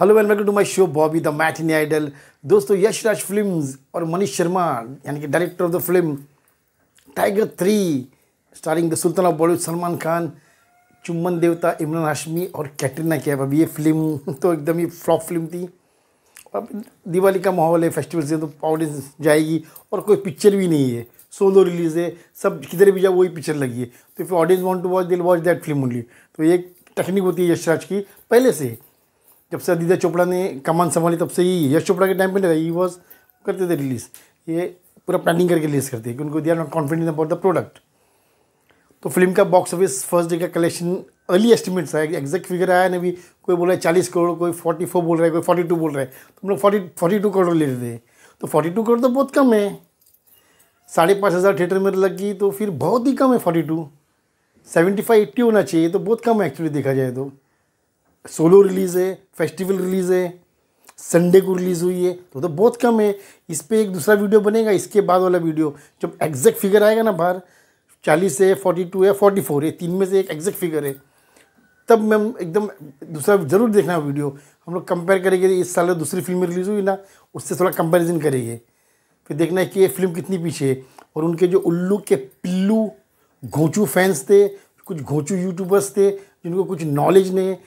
hello welcome to my show Bobby the in idol दोस्तों Yashraj Films और मनीष शर्मा यानी कि director of the film Tiger three starring the Sultan of Bollywood Salman Khan चुम्बन देवता इमरान हाशमी और कैटरीना कैफ अब ये फिल्म तो एकदम ही फ्लॉप फिल्म थी अब दिवाली का माहौल है फेस्टिवल से तो ऑडियंस जाएगी और कोई पिक्चर भी नहीं है सोलो रिलीज़ है सब किधर भी जाओ वही पिक्चर लगी है तो if audience want to watch दिल वॉच दैट फिल्म ओनली तो ये टेक्निक होती है यशराज की पहले से जब से आदित्य चोपड़ा ने कमान संभाली तब से ही यश चोपड़ा के टाइम पे नहीं ही वॉज करते थे रिलीज़ ये पूरा प्लानिंग करके रिलीज़ करते हैं क्योंकि they are not confident about the product तो फिल्म का बॉक्स ऑफिस फर्स्ट डे का कलेक्शन अर्ली एस्टिमेट्स है एग्जैक्ट फिगर आया ना भी कोई बोल रहा है चालीस करोड़ कोई फोर्टी फोर बोल रहा है कोई फोर्टी टू बोल रहा है तो हम लोग फोर्टी फोर्टी टू करोड़ ले लेते थे तो फोर्टी टू करोड़ तो बहुत कम है साढ़े पाँच हज़ार थिएटर में लग गई तो फिर बहुत ही कम है forty two seventy five eighty होना चाहिए तो बहुत कम है एक्चुअली देखा जाए तो सोलो रिलीज़ है फेस्टिवल रिलीज़ है संडे को रिलीज़ हुई है तो तो बहुत कम है इस पर एक दूसरा वीडियो बनेगा इसके बाद वाला वीडियो जब एग्जैक्ट फिगर आएगा ना बाहर चालीस है फोर्टी टू है फोर्टी फोर है तीन में से एक एग्जैक्ट फिगर है तब मैं एकदम दूसरा ज़रूर देखना वीडियो हम लोग कंपेयर करेंगे इस साल दूसरी फिल्म रिलीज़ हुई ना उससे थोड़ा कंपेरिजन करेंगे फिर देखना है कि ये फिल्म कितनी पीछे है और उनके जो उल्लू के पिल्लू घोंचू फैंस थे कुछ घोंचू यूट्यूबर्स थे जिनको कुछ नॉलेज नहीं है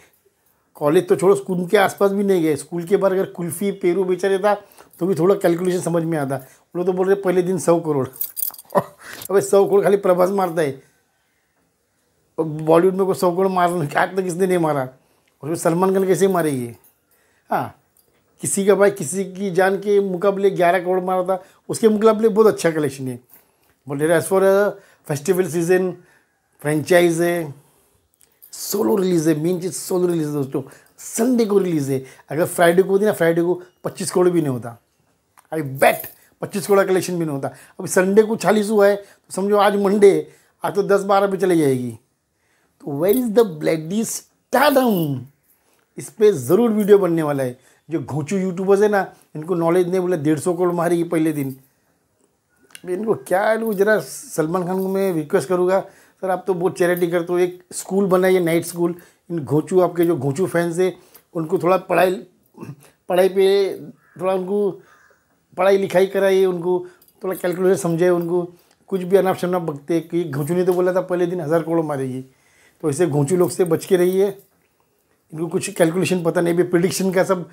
कॉलेज तो छोड़ो स्कूल के आसपास भी नहीं गए स्कूल के बाहर अगर कुल्फ़ी पेरू बेचा रहता तो भी थोड़ा कैलकुलेशन समझ में आता वो लोग तो बोल रहे पहले दिन सौ करोड़ अब सौ करोड़ खाली प्रभास मारता है बॉलीवुड में कोई सौ करोड़ मारना आज तक किसने नहीं मारा और सलमान खान कैसे मारे ये हाँ किसी का भाई किसी की जान के मुकाबले ग्यारह करोड़ मारा था उसके मुकाबले बहुत अच्छा कलेक्शन है बोले as for festival season franchise है सोलो रिलीज़ है मेन चीज़ सोलो रिलीज़ है दोस्तों संडे को रिलीज़ है अगर फ्राइडे को होती ना फ्राइडे को पच्चीस करोड़ भी नहीं होता आई बेट पच्चीस करोड़ का कलेक्शन भी नहीं होता अभी संडे को छालीस हुआ है तो समझो आज मंडे आज तो दस बारह पे चली जाएगी तो where is the bloody storm इस पर ज़रूर वीडियो बनने वाला है जो घोचू यूट्यूबर्स है ना इनको नॉलेज नहीं बोला डेढ़ सौ करोड़ मारेगी पहले दिन इनको क्या है जरा सलमान खान को मैं रिक्वेस्ट करूँगा सर आप तो बहुत चैरिटी करते हो एक स्कूल बनाइए नाइट स्कूल इन घोचू आपके जो घोचू फैंस है उनको थोड़ा पढ़ाई पढ़ाई पे थोड़ा उनको पढ़ाई लिखाई कराइए उनको थोड़ा कैलकुलेशन समझाए उनको कुछ भी अनाप शनाप बगते कि घोचू ने तो बोला था पहले दिन हज़ार करोड़ मारेगी तो ऐसे घोंचू लोग से बच के रहिए इनको कुछ कैलकुलेशन पता नहीं भी प्रिडिक्शन का सब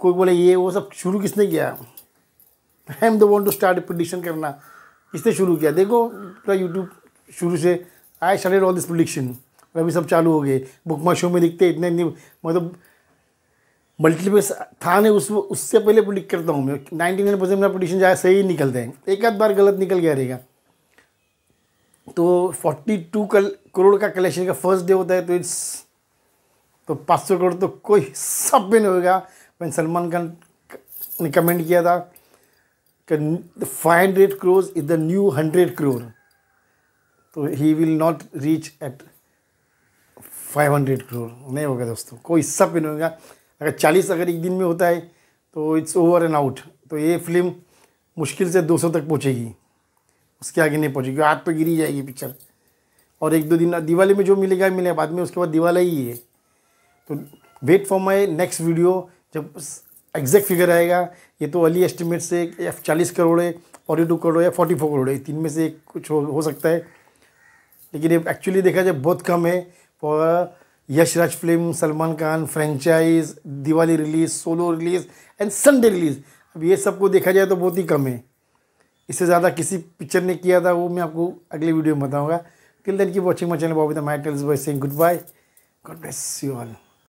कोई बोले ये वो सब शुरू किसने किया I am the want to start prediction करना किसने शुरू किया देखो पूरा यूट्यूब शुरू से I started all this prediction अभी सब चालू हो गए बुक माई शो में दिखते इतने इतने मतलब मल्टीपल्स था नहीं उस उससे पहले प्रोडिक्ट करता हूँ मैं नाइन्टी नाइन परसेंट मेरा प्रोडिक्शन जाए सही निकलते हैं एक आध बार गलत निकल गया रहेगा तो फोर्टी टू कल करोड़ का कलेक्शन का फर्स्ट डे होता है तो इट्स तो पाँच सौ करोड़ तो कोई सब भी नहीं होगा मैंने सलमान खान ने कमेंट किया था कि five hundred crores is the new hundred crore तो he will not reach at 500 crore नहीं होगा दोस्तों कोई हिस्सा भी नहीं होगा अगर 40 अगर एक दिन में होता है तो इट्स ओवर एंड आउट तो ये फिल्म मुश्किल से 200 तक पहुँचेगी उसके आगे नहीं पहुँचेगी हाथ पर तो गिरी जाएगी पिक्चर और एक दो दिन दिवाली में जो मिलेगा मिलेगा बाद में उसके बाद दिवाली ही है तो wait for my next video जब एग्जैक्ट फिगर आएगा ये तो अली एस्टिमेट से चालीस करोड़ है फोर्टी टू करोड़ या फोर्टी फोर करोड़ है तीन में से कुछ हो, हो सकता है लेकिन ये एक्चुअली देखा जाए बहुत कम है for Yashraj film Salman Khan franchise Diwali release solo release and Sunday release अब ये सब को देखा जाए तो बहुत ही कम है इससे ज़्यादा किसी पिक्चर ने किया था वो मैं आपको अगले वीडियो में बताऊँगा till then keep watching my channel Bobby the my tales goodbye God bless you all